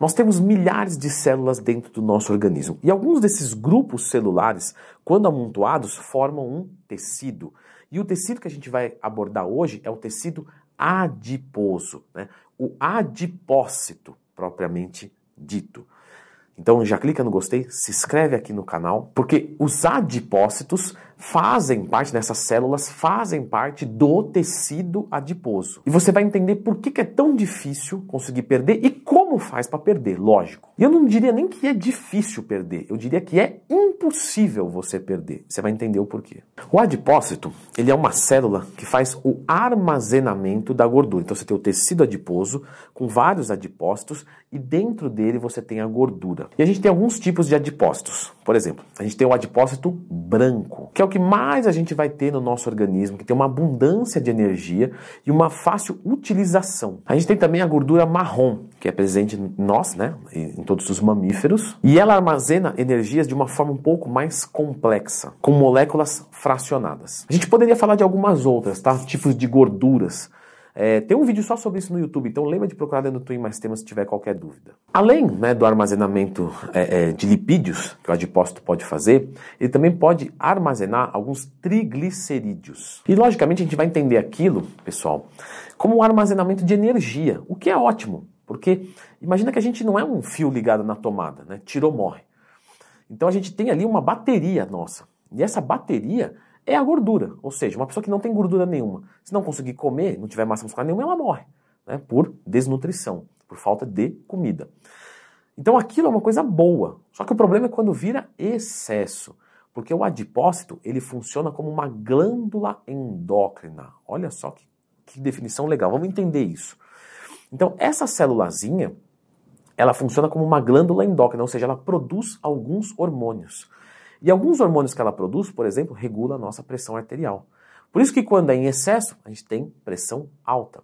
Nós temos milhares de células dentro do nosso organismo e alguns desses grupos celulares, quando amontoados, formam um tecido. E o tecido que a gente vai abordar hoje é o tecido adiposo, né? o adipócito propriamente dito. Então já clica no gostei, se inscreve aqui no canal, porque os adipócitos fazem parte, dessas células fazem parte do tecido adiposo. E você vai entender por que, que é tão difícil conseguir perder e como faz para perder, lógico. E eu não diria nem que é difícil perder, eu diria que é impossível você perder. Você vai entender o porquê. O adipócito, ele é uma célula que faz o armazenamento da gordura. Então você tem o tecido adiposo com vários adipócitos e dentro dele você tem a gordura. E a gente tem alguns tipos de adipócitos. Por exemplo, a gente tem o adipócito branco, que é o que mais a gente vai ter no nosso organismo, que tem uma abundância de energia e uma fácil utilização. A gente tem também a gordura marrom, que é presente em nós, né, em todos os mamíferos, e ela armazena energias de uma forma um pouco mais complexa, com moléculas fracionadas. A gente poderia falar de algumas outras, tá? Tipos de gorduras é, tem um vídeo só sobre isso no YouTube, então lembra de procurar dentro do Twin Mais Temas se tiver qualquer dúvida. Além né, do armazenamento é, é, de lipídios, que o adipócito pode fazer, ele também pode armazenar alguns triglicerídeos. E logicamente a gente vai entender aquilo, pessoal, como um armazenamento de energia, o que é ótimo, porque imagina que a gente não é um fio ligado na tomada, né? Tirou, morre. Então a gente tem ali uma bateria nossa. E essa bateria é a gordura. Ou seja, uma pessoa que não tem gordura nenhuma, se não conseguir comer, não tiver massa muscular nenhuma, ela morre, né? Por desnutrição, por falta de comida. Então aquilo é uma coisa boa. Só que o problema é quando vira excesso, porque o adipócito, ele funciona como uma glândula endócrina. Olha só que, que definição legal. Vamos entender isso. Então, essa célulazinha, ela funciona como uma glândula endócrina, ou seja, ela produz alguns hormônios. E alguns hormônios que ela produz, por exemplo, regula a nossa pressão arterial. Por isso que quando é em excesso, a gente tem pressão alta.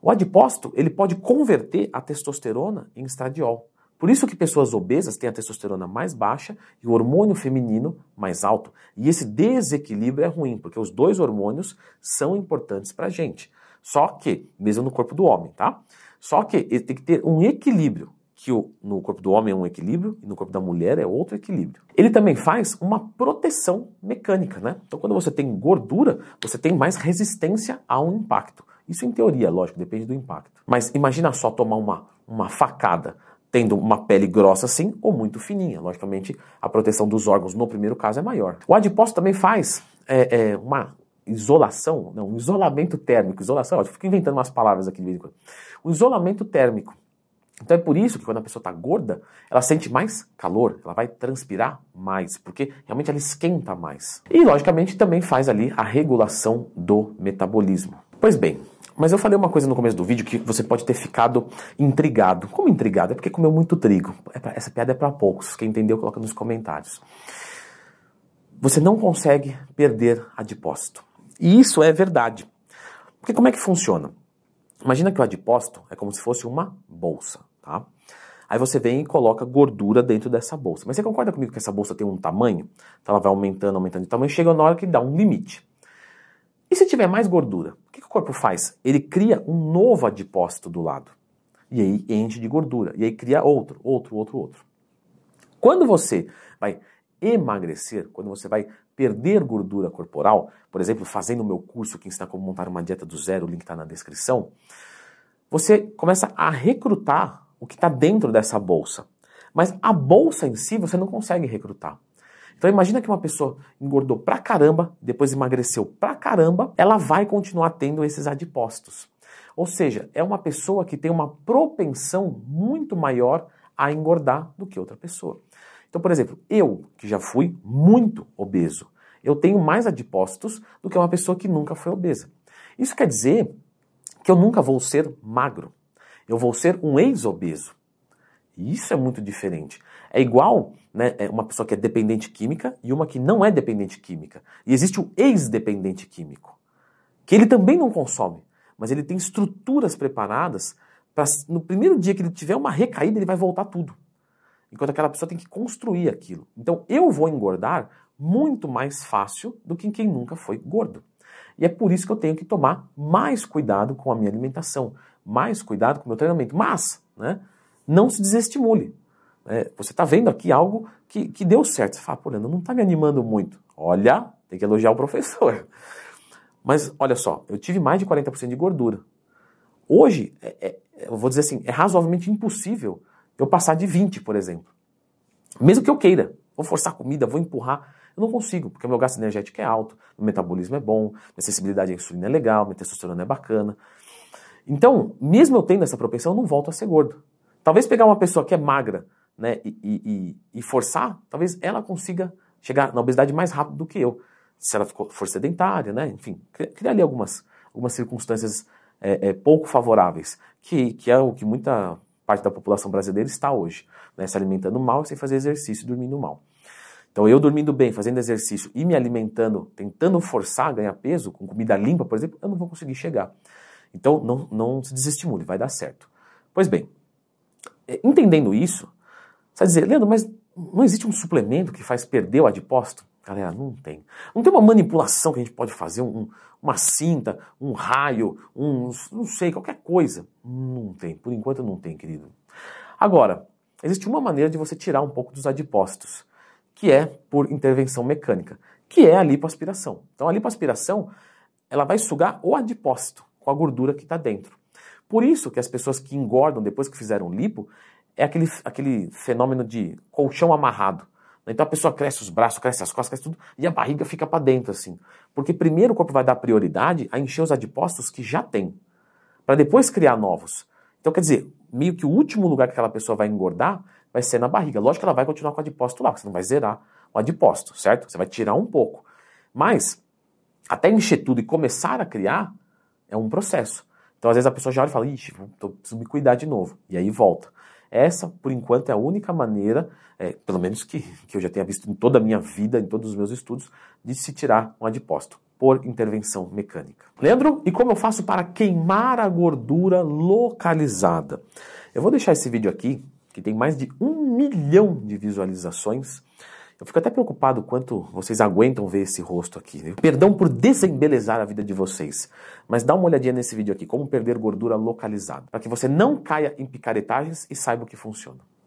O adipócito, ele pode converter a testosterona em estradiol. Por isso que pessoas obesas têm a testosterona mais baixa e o hormônio feminino mais alto. E esse desequilíbrio é ruim, porque os dois hormônios são importantes para a gente. Só que, mesmo no corpo do homem, tá? Só que ele tem que ter um equilíbrio que no corpo do homem é um equilíbrio e no corpo da mulher é outro equilíbrio. Ele também faz uma proteção mecânica, né? Então, quando você tem gordura, você tem mais resistência a um impacto. Isso em teoria, lógico, depende do impacto. Mas imagina só tomar uma, uma facada tendo uma pele grossa assim ou muito fininha. Logicamente, a proteção dos órgãos no primeiro caso é maior. O adipócito também faz é, é, uma isolação, não, um isolamento térmico, isolação, eu fico inventando umas palavras aqui de vez em quando. Um isolamento térmico. Então é por isso que quando a pessoa está gorda, ela sente mais calor, ela vai transpirar mais, porque realmente ela esquenta mais. E logicamente também faz ali a regulação do metabolismo. Pois bem, mas eu falei uma coisa no começo do vídeo que você pode ter ficado intrigado. Como intrigado? É porque comeu muito trigo. É essa piada é para poucos. Quem entendeu, coloca nos comentários. Você não consegue perder adipócito. E isso é verdade. Porque como é que funciona? Imagina que o adipócito é como se fosse uma bolsa tá? Aí você vem e coloca gordura dentro dessa bolsa. Mas você concorda comigo que essa bolsa tem um tamanho? Então ela vai aumentando, aumentando de tamanho, chega na hora que dá um limite. E se tiver mais gordura, o que, que o corpo faz? Ele cria um novo adipócito do lado. E aí enche de gordura. E aí cria outro, outro, outro, outro. Quando você vai emagrecer, quando você vai perder gordura corporal, por exemplo, fazendo o meu curso que ensina como montar uma dieta do zero, o link está na descrição, você começa a recrutar o que está dentro dessa bolsa. Mas a bolsa em si você não consegue recrutar. Então imagina que uma pessoa engordou pra caramba, depois emagreceu pra caramba, ela vai continuar tendo esses adipostos. Ou seja, é uma pessoa que tem uma propensão muito maior a engordar do que outra pessoa. Então, por exemplo, eu, que já fui muito obeso, eu tenho mais adipostos do que uma pessoa que nunca foi obesa. Isso quer dizer que eu nunca vou ser magro eu vou ser um ex-obeso. E isso é muito diferente. É igual né, é uma pessoa que é dependente química e uma que não é dependente química. E existe o ex-dependente químico, que ele também não consome, mas ele tem estruturas preparadas para, no primeiro dia que ele tiver uma recaída, ele vai voltar tudo. Enquanto aquela pessoa tem que construir aquilo. Então eu vou engordar muito mais fácil do que quem nunca foi gordo. E é por isso que eu tenho que tomar mais cuidado com a minha alimentação, mais cuidado com o meu treinamento. Mas, né, não se desestimule. É, você está vendo aqui algo que, que deu certo. Você fala, pô, Leandro, não está me animando muito. Olha, tem que elogiar o professor. Mas olha só, eu tive mais de 40% de gordura. Hoje, é, é, eu vou dizer assim, é razoavelmente impossível eu passar de 20, por exemplo. Mesmo que eu queira. Vou forçar a comida, vou empurrar. Eu não consigo, porque meu gasto energético é alto, meu metabolismo é bom, minha sensibilidade à insulina é legal, minha testosterona é bacana. Então, mesmo eu tendo essa propensão, eu não volto a ser gordo. Talvez pegar uma pessoa que é magra né, e, e, e forçar, talvez ela consiga chegar na obesidade mais rápido do que eu. Se ela for sedentária, né? enfim, criar ali algumas, algumas circunstâncias é, é, pouco favoráveis, que, que é o que muita parte da população brasileira está hoje, né? se alimentando mal, sem fazer exercício e dormindo mal. Então, eu dormindo bem, fazendo exercício e me alimentando, tentando forçar a ganhar peso, com comida limpa, por exemplo, eu não vou conseguir chegar. Então, não, não se desestimule, vai dar certo. Pois bem, é, entendendo isso, você vai dizer, Leandro, mas não existe um suplemento que faz perder o adiposto? Galera, não tem. Não tem uma manipulação que a gente pode fazer, um, uma cinta, um raio, um não sei, qualquer coisa. Não tem. Por enquanto não tem, querido. Agora, existe uma maneira de você tirar um pouco dos adipócitos que é por intervenção mecânica, que é a lipoaspiração. Então a lipoaspiração ela vai sugar o adipócito com a gordura que está dentro. Por isso que as pessoas que engordam depois que fizeram lipo é aquele, aquele fenômeno de colchão amarrado. Então a pessoa cresce os braços, cresce as costas, cresce tudo, e a barriga fica para dentro assim. Porque primeiro o corpo vai dar prioridade a encher os adipócitos que já tem, para depois criar novos. Então quer dizer, meio que o último lugar que aquela pessoa vai engordar vai ser na barriga. Lógico que ela vai continuar com o adipócito lá, porque você não vai zerar o adipócito, certo? Você vai tirar um pouco. Mas, até encher tudo e começar a criar, é um processo. Então, às vezes a pessoa já olha e fala, ixi, preciso me cuidar de novo. E aí volta. Essa, por enquanto, é a única maneira, é, pelo menos que, que eu já tenha visto em toda a minha vida, em todos os meus estudos, de se tirar um adipócito por intervenção mecânica. Leandro, e como eu faço para queimar a gordura localizada? Eu vou deixar esse vídeo aqui que tem mais de um milhão de visualizações. Eu fico até preocupado quanto vocês aguentam ver esse rosto aqui. Né? Perdão por desembelezar a vida de vocês, mas dá uma olhadinha nesse vídeo aqui, como perder gordura localizada, para que você não caia em picaretagens e saiba o que funciona.